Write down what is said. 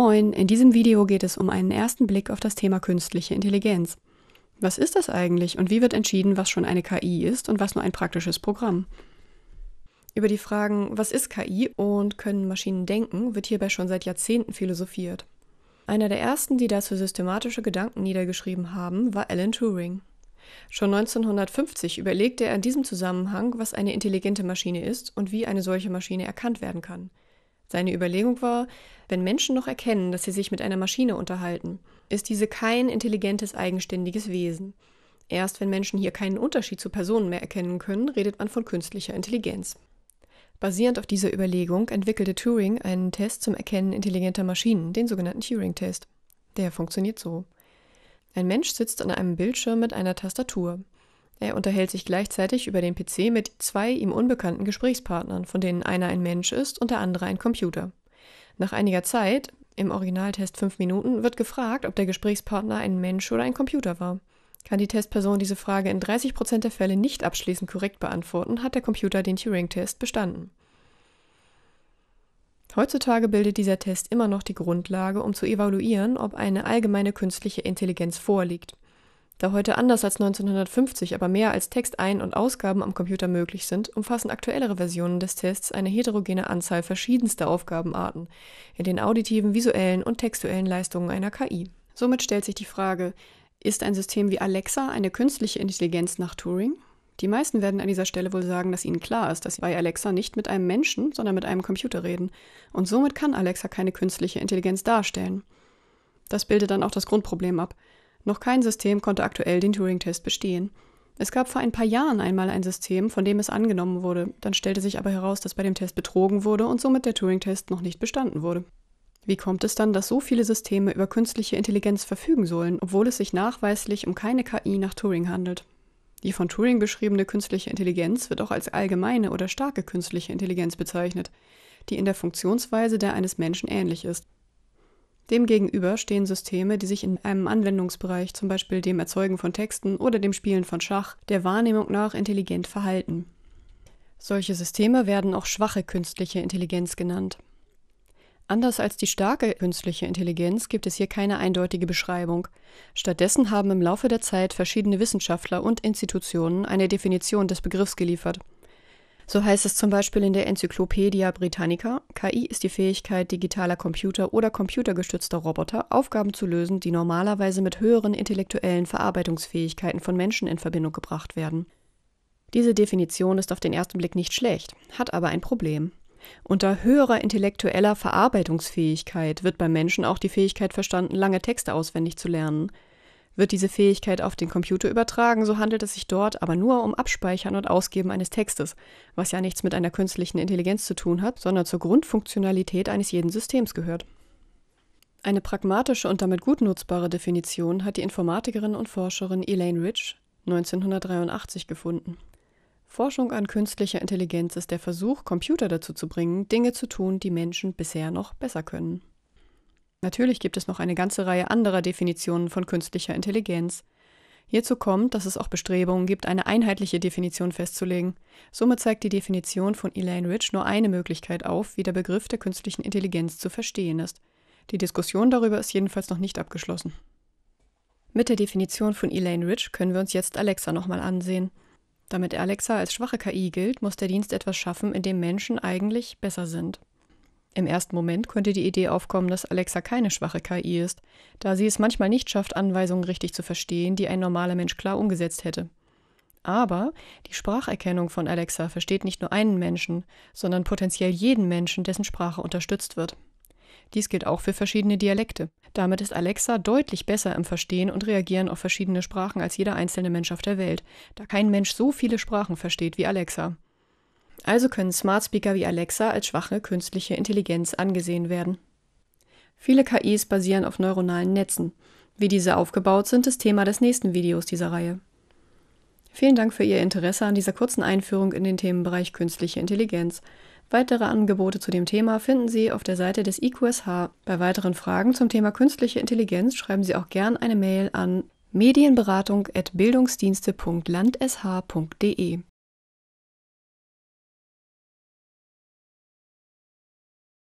Moin, in diesem Video geht es um einen ersten Blick auf das Thema künstliche Intelligenz. Was ist das eigentlich und wie wird entschieden, was schon eine KI ist und was nur ein praktisches Programm? Über die Fragen, was ist KI und können Maschinen denken, wird hierbei schon seit Jahrzehnten philosophiert. Einer der ersten, die dazu systematische Gedanken niedergeschrieben haben, war Alan Turing. Schon 1950 überlegte er in diesem Zusammenhang, was eine intelligente Maschine ist und wie eine solche Maschine erkannt werden kann. Seine Überlegung war, wenn Menschen noch erkennen, dass sie sich mit einer Maschine unterhalten, ist diese kein intelligentes, eigenständiges Wesen. Erst wenn Menschen hier keinen Unterschied zu Personen mehr erkennen können, redet man von künstlicher Intelligenz. Basierend auf dieser Überlegung entwickelte Turing einen Test zum Erkennen intelligenter Maschinen, den sogenannten Turing-Test. Der funktioniert so. Ein Mensch sitzt an einem Bildschirm mit einer Tastatur. Er unterhält sich gleichzeitig über den PC mit zwei ihm unbekannten Gesprächspartnern, von denen einer ein Mensch ist und der andere ein Computer. Nach einiger Zeit, im Originaltest fünf Minuten, wird gefragt, ob der Gesprächspartner ein Mensch oder ein Computer war. Kann die Testperson diese Frage in 30% der Fälle nicht abschließend korrekt beantworten, hat der Computer den Turing-Test bestanden. Heutzutage bildet dieser Test immer noch die Grundlage, um zu evaluieren, ob eine allgemeine künstliche Intelligenz vorliegt. Da heute anders als 1950 aber mehr als Textein- und Ausgaben am Computer möglich sind, umfassen aktuellere Versionen des Tests eine heterogene Anzahl verschiedenster Aufgabenarten in den auditiven, visuellen und textuellen Leistungen einer KI. Somit stellt sich die Frage, ist ein System wie Alexa eine künstliche Intelligenz nach Turing? Die meisten werden an dieser Stelle wohl sagen, dass ihnen klar ist, dass sie bei Alexa nicht mit einem Menschen, sondern mit einem Computer reden. Und somit kann Alexa keine künstliche Intelligenz darstellen. Das bildet dann auch das Grundproblem ab. Noch kein System konnte aktuell den Turing-Test bestehen. Es gab vor ein paar Jahren einmal ein System, von dem es angenommen wurde, dann stellte sich aber heraus, dass bei dem Test betrogen wurde und somit der Turing-Test noch nicht bestanden wurde. Wie kommt es dann, dass so viele Systeme über künstliche Intelligenz verfügen sollen, obwohl es sich nachweislich um keine KI nach Turing handelt? Die von Turing beschriebene künstliche Intelligenz wird auch als allgemeine oder starke künstliche Intelligenz bezeichnet, die in der Funktionsweise der eines Menschen ähnlich ist. Demgegenüber stehen Systeme, die sich in einem Anwendungsbereich, zum Beispiel dem Erzeugen von Texten oder dem Spielen von Schach, der Wahrnehmung nach intelligent verhalten. Solche Systeme werden auch schwache künstliche Intelligenz genannt. Anders als die starke künstliche Intelligenz gibt es hier keine eindeutige Beschreibung. Stattdessen haben im Laufe der Zeit verschiedene Wissenschaftler und Institutionen eine Definition des Begriffs geliefert. So heißt es zum Beispiel in der Enzyklopädie Britannica, KI ist die Fähigkeit digitaler Computer oder computergestützter Roboter, Aufgaben zu lösen, die normalerweise mit höheren intellektuellen Verarbeitungsfähigkeiten von Menschen in Verbindung gebracht werden. Diese Definition ist auf den ersten Blick nicht schlecht, hat aber ein Problem. Unter höherer intellektueller Verarbeitungsfähigkeit wird beim Menschen auch die Fähigkeit verstanden, lange Texte auswendig zu lernen – wird diese Fähigkeit auf den Computer übertragen, so handelt es sich dort aber nur um Abspeichern und Ausgeben eines Textes, was ja nichts mit einer künstlichen Intelligenz zu tun hat, sondern zur Grundfunktionalität eines jeden Systems gehört. Eine pragmatische und damit gut nutzbare Definition hat die Informatikerin und Forscherin Elaine Rich 1983 gefunden. Forschung an künstlicher Intelligenz ist der Versuch, Computer dazu zu bringen, Dinge zu tun, die Menschen bisher noch besser können. Natürlich gibt es noch eine ganze Reihe anderer Definitionen von künstlicher Intelligenz. Hierzu kommt, dass es auch Bestrebungen gibt, eine einheitliche Definition festzulegen. Somit zeigt die Definition von Elaine Rich nur eine Möglichkeit auf, wie der Begriff der künstlichen Intelligenz zu verstehen ist. Die Diskussion darüber ist jedenfalls noch nicht abgeschlossen. Mit der Definition von Elaine Rich können wir uns jetzt Alexa nochmal ansehen. Damit Alexa als schwache KI gilt, muss der Dienst etwas schaffen, in dem Menschen eigentlich besser sind. Im ersten Moment könnte die Idee aufkommen, dass Alexa keine schwache KI ist, da sie es manchmal nicht schafft, Anweisungen richtig zu verstehen, die ein normaler Mensch klar umgesetzt hätte. Aber die Spracherkennung von Alexa versteht nicht nur einen Menschen, sondern potenziell jeden Menschen, dessen Sprache unterstützt wird. Dies gilt auch für verschiedene Dialekte. Damit ist Alexa deutlich besser im Verstehen und Reagieren auf verschiedene Sprachen als jeder einzelne Mensch auf der Welt, da kein Mensch so viele Sprachen versteht wie Alexa. Also können Smart Speaker wie Alexa als schwache künstliche Intelligenz angesehen werden. Viele KIs basieren auf neuronalen Netzen. Wie diese aufgebaut sind, ist Thema des nächsten Videos dieser Reihe. Vielen Dank für Ihr Interesse an dieser kurzen Einführung in den Themenbereich künstliche Intelligenz. Weitere Angebote zu dem Thema finden Sie auf der Seite des IQSH. Bei weiteren Fragen zum Thema künstliche Intelligenz schreiben Sie auch gern eine Mail an medienberatung.bildungsdienste.landsh.de.